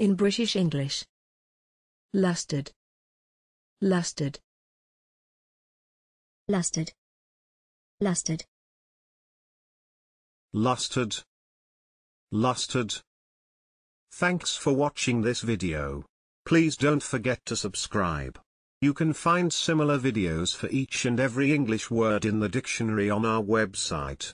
in British English. Lusted. Lusted. Lusted. Lusted. Lusted. Lusted. Thanks for watching this video. Please don't forget to subscribe. You can find similar videos for each and every English word in the dictionary on our website.